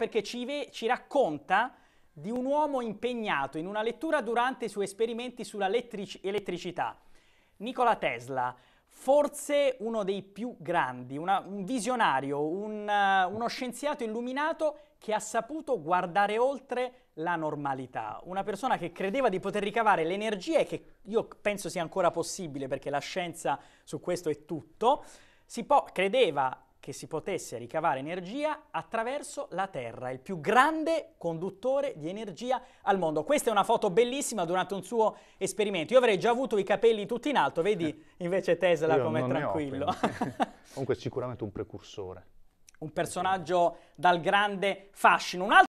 perché ci, ve- ci racconta di un uomo impegnato in una lettura durante i suoi esperimenti sulla elettric- elettricità. Nikola Tesla, forse uno dei più grandi, una, un visionario, un, uh, uno scienziato illuminato che ha saputo guardare oltre la normalità, una persona che credeva di poter ricavare l'energia e che io penso sia ancora possibile perché la scienza su questo è tutto, si po- credeva che si potesse ricavare energia attraverso la Terra, il più grande conduttore di energia al mondo. Questa è una foto bellissima durante un suo esperimento. Io avrei già avuto i capelli tutti in alto, vedi eh. invece Tesla com'è tranquillo. Comunque sicuramente un precursore. Un personaggio dal grande fascino. Un altro